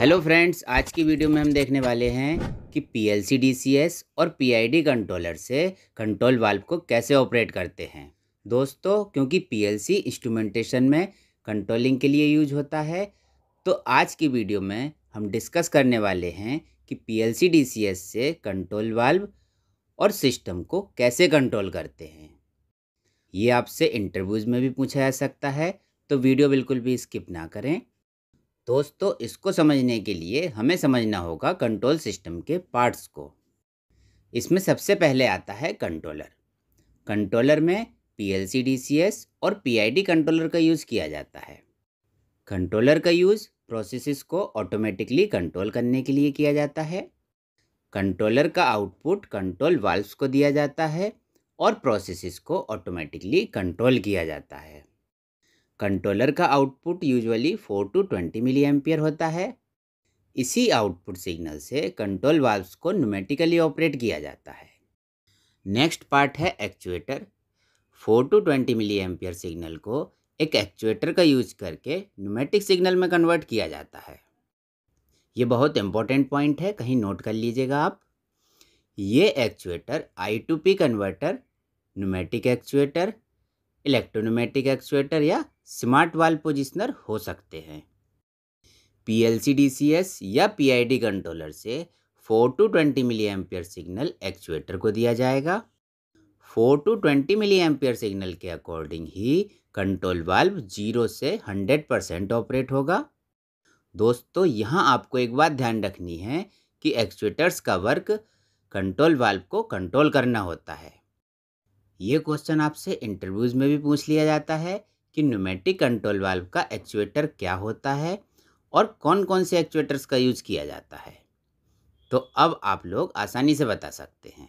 hello friends आज की video में हम देखने वाले हैं कि P L C D C S और पी आई डी कंट्रोलर से कंट्रोल वाल्व को कैसे ऑपरेट करते हैं दोस्तों क्योंकि पी एल सी इंस्ट्रूमेंटेशन में कंट्रोलिंग के लिए यूज होता है तो आज की वीडियो में हम डिस्कस करने वाले हैं कि P L C D C S से कंट्रोल वाल्व और सिस्टम को कैसे कंट्रोल करते हैं ये आपसे इंटरव्यूज़ में भी पूछा जा सकता है तो वीडियो बिल्कुल भी स्किप ना करें दोस्तों इसको समझने के लिए हमें समझना होगा कंट्रोल सिस्टम के पार्ट्स को इसमें सबसे पहले आता है कंट्रोलर कंट्रोलर में P L C D C S और पी आई डी कंट्रोलर का यूज़ किया जाता है कंट्रोलर का यूज़ प्रोसेसेस को ऑटोमेटिकली कंट्रोल करने के लिए किया जाता है कंट्रोलर का आउटपुट कंट्रोल वाल्व्स को दिया जाता है और प्रोसेसेस को ऑटोमेटिकली कंट्रोल किया जाता है कंट्रोलर का output usually four to twenty milliampere होता है इसी आउटपुट सिग्नल से कंट्रोल वाल्व्स को न्यूमेटिकली ऑपरेट किया जाता है नेक्स्ट पार्ट है actuator four to twenty milliampere signal को एक एक्चुएटर का यूज करके न्यूमेटिक सिग्नल में कन्वर्ट किया जाता है ये बहुत इंपॉर्टेंट पॉइंट है कहीं नोट कर लीजिएगा आप ये actuator I to P converter pneumatic actuator electropneumatic actuator या स्मार्ट वाल पोजिशनर हो सकते हैं P L C D C S या पी आई डी कंट्रोलर से four to twenty milliampere signal actuator को दिया जाएगा four to twenty milliampere signal के अकॉर्डिंग ही कंट्रोल वाल्व जीरो से हंड्रेड परसेंट ऑपरेट होगा दोस्तों यहाँ आपको एक बात ध्यान रखनी है कि एक्चुएटर्स का वर्क कंट्रोल वाल्व को कंट्रोल करना होता है ये क्वेश्चन आपसे इंटरव्यूज़ में भी पूछ लिया जाता है कि न्यूमेटिक कंट्रोल वाल्व का एक्चुएटर क्या होता है और कौन कौन से एक्चुएटर्स का यूज किया जाता है तो अब आप लोग आसानी से बता सकते हैं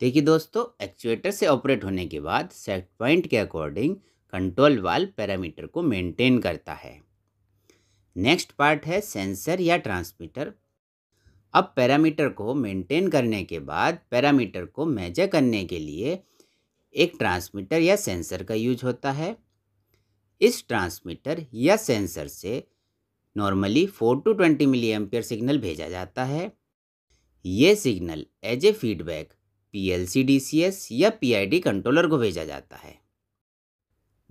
देखिए दोस्तों एक्चुएटर से ऑपरेट होने के बाद सेट पॉइंट के अकॉर्डिंग कंट्रोल वाल्व पैरामीटर को मेंटेन करता है नेक्स्ट पार्ट है सेंसर या ट्रांसमीटर अब पैरामीटर को मेंटेन करने के बाद पैरामीटर को मेजर करने के लिए एक ट्रांसमीटर या सेंसर का यूज होता है इस ट्रांसमीटर या सेंसर से normally four to twenty milliampere signal भेजा जाता है ये signal as a feedback P L C D C S या पी आई डी कंट्रोलर को भेजा जाता है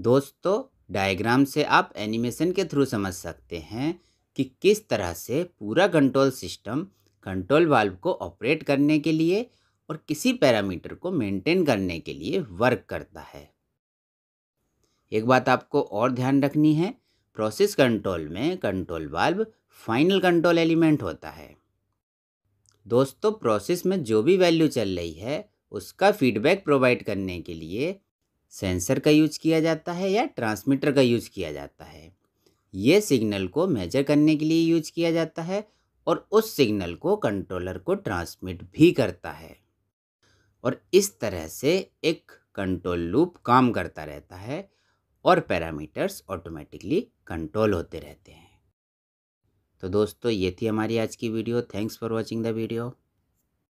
दोस्तों डायग्राम से आप एनिमेशन के थ्रू समझ सकते हैं कि किस तरह से पूरा कंट्रोल सिस्टम कंट्रोल वाल्व को ऑपरेट करने के लिए और किसी पैरामीटर को मेंटेन करने के लिए वर्क करता है एक बात आपको और ध्यान रखनी है प्रोसेस कंट्रोल में control valve final control element होता है दोस्तों प्रोसेस में जो भी वैल्यू चल रही है उसका फीडबैक प्रोवाइड करने के लिए सेंसर का यूज किया जाता है या ट्रांसमीटर का यूज किया जाता है ये सिग्नल को मेजर करने के लिए यूज किया जाता है और उस सिग्नल को कंट्रोलर को ट्रांसमिट भी करता है और इस तरह से एक कंट्रोल लूप काम करता रहता है और पैरामीटर्स ऑटोमेटिकली कंट्रोल होते रहते हैं तो दोस्तों ये थी हमारी आज की video thanks for watching the video